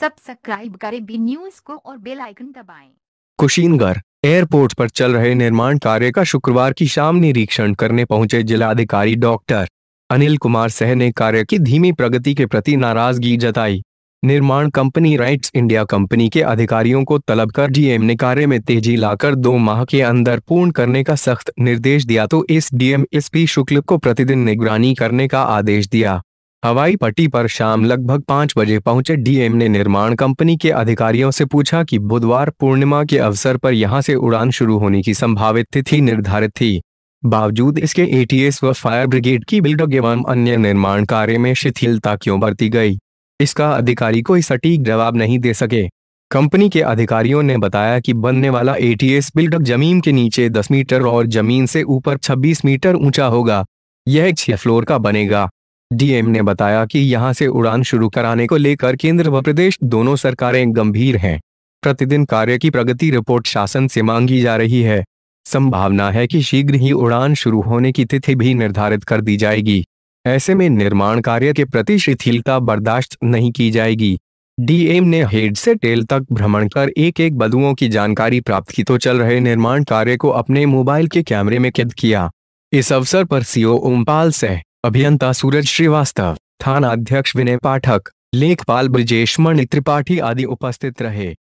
Subscribe करें B news को और बेल आइकन दबाएं। कुशीनगर एयरपोर्ट पर चल रहे निर्माण कार्य का शुक्रवार की शाम निरीक्षण करने पहुंचे जिलाधिकारी डॉक्टर अनिल कुमार सह ने कार्य की धीमी प्रगति के प्रति नाराजगी जताई निर्माण कंपनी राइट्स इंडिया कंपनी के अधिकारियों को तलब कर डीएम ने कार्य में तेजी लाकर दो माह के अंदर पूर्ण करने का सख्त निर्देश दिया तो इस डीएम एसपी शुक्ल को प्रतिदिन निगरानी करने का आदेश दिया हवाई पट्टी पर शाम लगभग पाँच बजे पहुंचे डीएम ने निर्माण कंपनी के अधिकारियों से पूछा कि बुधवार पूर्णिमा के अवसर पर यहां से उड़ान शुरू होने की संभावित तिथि निर्धारित थी बावजूद इसके एटीएस व फायर ब्रिगेड की बिल्डर एवं अन्य निर्माण कार्य में शिथिलता क्यों बरती गई इसका अधिकारी कोई सटीक जवाब नहीं दे सके कंपनी के अधिकारियों ने बताया कि बनने वाला एटीएस बिल्डअप जमीन के नीचे 10 मीटर और जमीन से ऊपर 26 मीटर ऊंचा होगा यह छह फ्लोर का बनेगा डीएम ने बताया कि यहां से उड़ान शुरू कराने को लेकर केंद्र व प्रदेश दोनों सरकारें गंभीर हैं प्रतिदिन कार्य की प्रगति रिपोर्ट शासन से मांगी जा रही है संभावना है कि शीघ्र ही उड़ान शुरू होने की तिथि भी निर्धारित कर दी जाएगी ऐसे में निर्माण कार्य के प्रति शिथिलता बर्दाश्त नहीं की जाएगी डीएम ने हेड से टेल तक भ्रमण कर एक एक बदुओं की जानकारी प्राप्त की तो चल रहे निर्माण कार्य को अपने मोबाइल के कैमरे में कैद किया इस अवसर पर सीओ ओमपाल सह अभियंता सूरज श्रीवास्तव थाना अध्यक्ष विनय पाठक लेखपाल ब्रजेश मणि त्रिपाठी आदि उपस्थित रहे